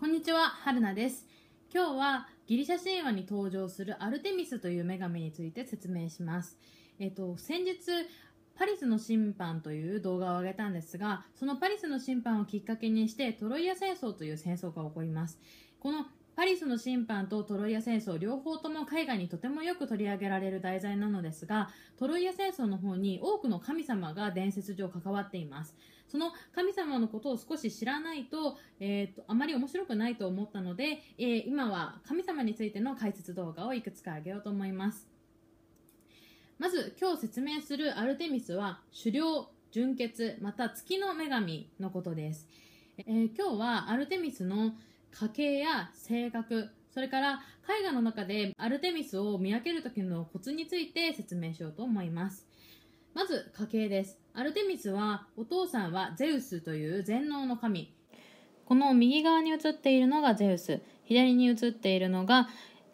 こんにちは、はるなです。今日はギリシャ神話に登場するアルテミスという女神について説明します。えっと、先日、パリスの審判という動画を上げたんですが、そのパリスの審判をきっかけにして、トロイア戦争という戦争が起こります。このパリスの審判とトロイア戦争両方とも海外にとてもよく取り上げられる題材なのですが、トロイア戦争の方に多くの神様が伝説上関わっています。その神様のことを少し知らないと,、えーと、あまり面白くないと思ったので、えー、今は神様についての解説動画をいくつかあげようと思います。まず今日説明するアルテミスは狩猟、純血、また月の女神のことです。えー、今日はアルテミスの家系や性格、それから絵画の中でアルテミスを見分ける時のコツについて説明しようと思います。まず家系です。アルテミスはお父さんはゼウスという全能の神この右側に写っているのがゼウス左に写っているのが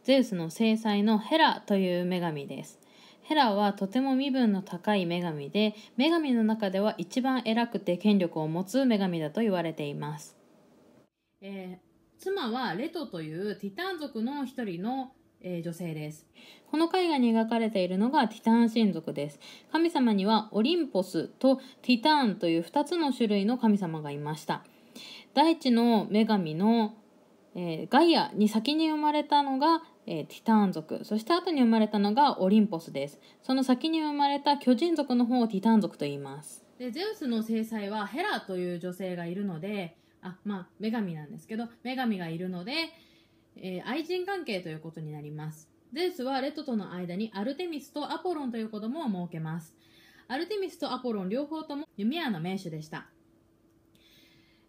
ゼウスの正妻のヘラという女神ですヘラはとても身分の高い女神で女神の中では一番偉くて権力を持つ女神だと言われています、えー、妻はレトというティタン族の一人のえー、女性です。この絵画に描かれているのがティタン神族です。神様にはオリンポスとティターンという2つの種類の神様がいました。大地の女神の、えー、ガイアに先に生まれたのが、えー、ティターン族、そして後に生まれたのがオリンポスです。その先に生まれた巨人族の方をティターン族と言います。でゼウスの制裁はヘラという女性がいるので、あまあ、女神なんですけど、女神がいるので、えー、愛人関係ということになります。ゼウスはレトとの間にアルテミスとアポロンという子供を設けます。アルテミスとアポロン両方とも弓矢の名手でした。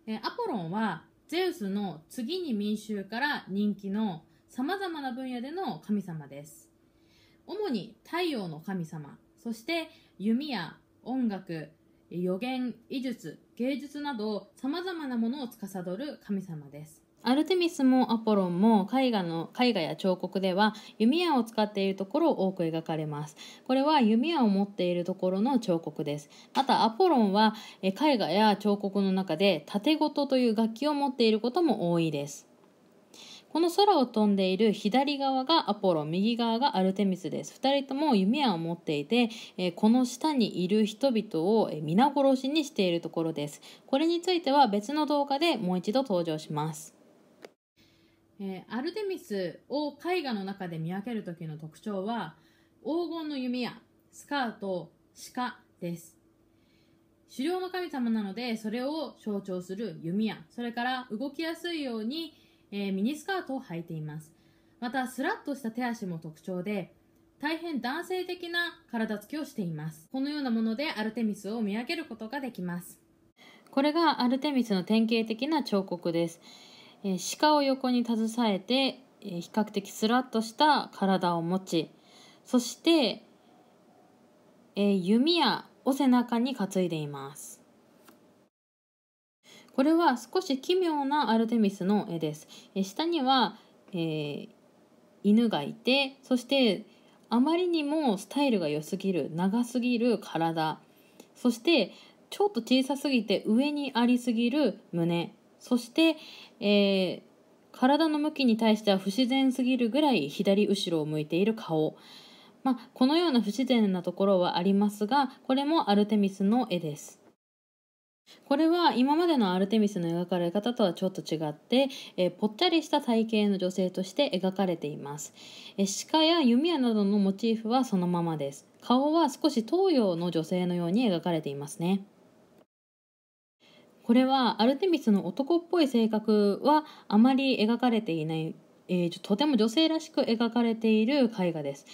えー、アポロンはゼウスの次に民衆から人気の様々な分野での神様です。主に太陽の神様、そして弓矢、音楽、予言、医術、芸術など様々なものを司る神様です。アルテミスもアポロンも絵画の絵画や彫刻では弓矢を使っているところを多く描かれます。これは弓矢を持っているところの彫刻です。またアポロンは絵画や彫刻の中で盾ごとという楽器を持っていることも多いです。この空を飛んでいる左側がアポロン、右側がアルテミスです。2人とも弓矢を持っていて、えこの下にいる人々を皆殺しにしているところです。これについては別の動画でもう一度登場します。えー、アルテミスを絵画の中で見分ける時の特徴は黄金の弓やスカート、鹿です。狩猟の神様なのでそれを象徴する弓矢それから動きやすいように、えー、ミニスカートを履いていますまたスラッとした手足も特徴で大変男性的な体つきをしていますこのようなものでアルテミスを見分けることができますこれがアルテミスの典型的な彫刻ですえ鹿を横に携えて、え比較的スラッとした体を持ちそして、え弓矢を背中に担いでいます。これは少し奇妙なアルテミスの絵です。え下には、えー、犬がいてそしてあまりにもスタイルが良すぎる長すぎる体そしてちょっと小さすぎて上にありすぎる胸そして、えー、体の向きに対しては不自然すぎるぐらい左後ろを向いている顔。まあ、このような不自然なところはありますが、これもアルテミスの絵です。これは今までのアルテミスの描かれ方とはちょっと違って、えー、ぽっちゃりした体型の女性として描かれています、えー、鹿や弓矢などのモチーフはそのままです顔は少し東洋の女性のように描かれていますねこれはアルテミスの男っぽい性格はあまり描かれていない、えー、とても女性らしく描かれている絵画です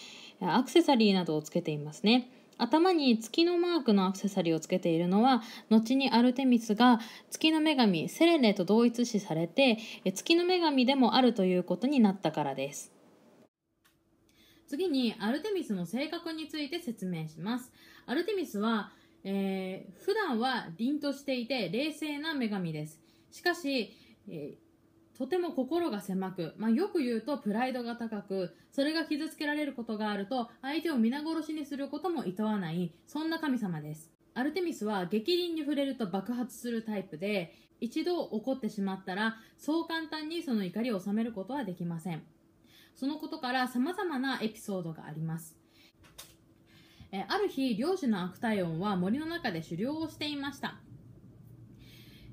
アクセサリーなどをつけていますね頭に月のマークのアクセサリーをつけているのは後にアルテミスが月の女神セレネと同一視されて月の女神でもあるということになったからです次にアルテミスの性格について説明しますアルテミスはえー、普段は凛としていて冷静な女神です。しかし、えー、とても心が狭く、まあ、よく言うとプライドが高く、それが傷つけられることがあると、相手を皆殺しにすることも厭わない、そんな神様です。アルテミスは激凛に触れると爆発するタイプで、一度怒ってしまったら、そう簡単にその怒りを収めることはできません。そのことから様々なエピソードがあります。えある日、漁師の悪オンは森の中で狩猟をしていました。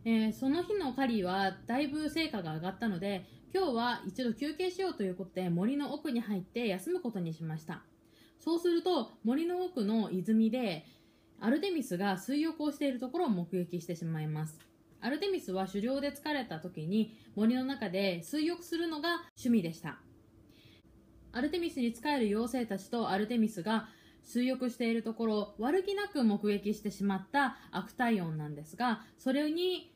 えー、その日の狩りはだいぶ成果が上がったので、今日は一度休憩しようということで森の奥に入って休むことにしました。そうすると森の奥の泉でアルテミスが水浴をしているところを目撃してしまいます。アルテミスは狩猟で疲れた時に森の中で水浴するのが趣味でした。アルテミスに仕える妖精たちとアルテミスが水浴しているところ悪気なく目撃してしまった悪体音なんですがそれに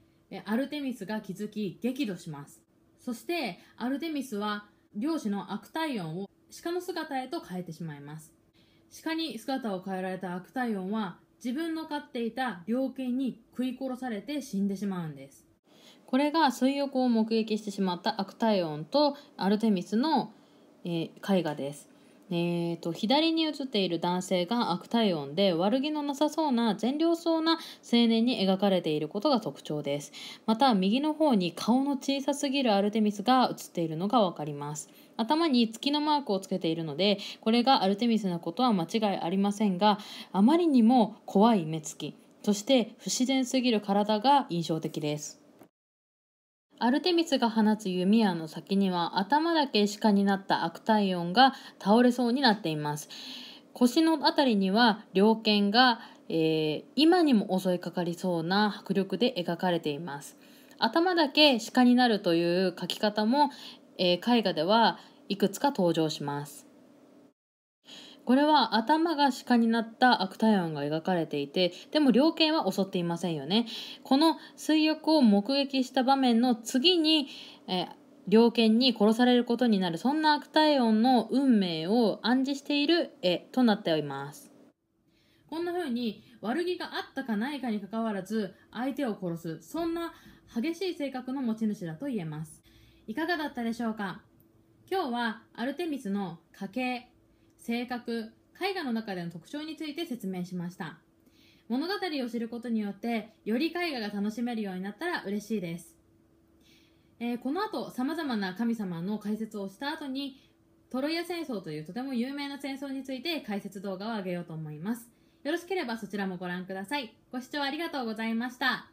アルテミスが気づき激怒しますそしてアルテミスは漁師の悪体音を鹿の姿へと変えてしまいます鹿に姿を変えられた悪体音は自分の飼っていた猟犬に食い殺されて死んでしまうんですこれが水浴を目撃してしまった悪体音とアルテミスの、えー、絵画ですえーと、左に映っている男性が悪体温で悪気のなさそうな善良そうな青年に描かれていることが特徴ですまた右の方に顔の小さすぎるアルテミスが映っているのが分かります頭に月のマークをつけているのでこれがアルテミスなことは間違いありませんがあまりにも怖い目つきそして不自然すぎる体が印象的ですアルテミスが放つ弓矢の先には頭だけ鹿になった悪体音が倒れそうになっています。腰の辺りには猟犬が、えー、今にも襲いかかりそうな迫力で描かれています。頭だけ鹿になるという描き方も、えー、絵画ではいくつか登場します。これは頭が鹿になった悪体案が描かれていて、でも猟犬は襲っていませんよね。この水浴を目撃した場面の次に、えー猟犬に殺されることになるそんな悪体音の運命を暗示している絵となっておりますこんな風に悪気があったかないかにかかわらず相手を殺すそんな激しい性格の持ち主だと言えますいかがだったでしょうか今日はアルテミスの家系性格、絵画の中での特徴について説明しました。物語を知ることによって、より絵画が楽しめるようになったら嬉しいです。えー、この後、様々な神様の解説をした後に、トロイア戦争というとても有名な戦争について解説動画を上げようと思います。よろしければそちらもご覧ください。ご視聴ありがとうございました。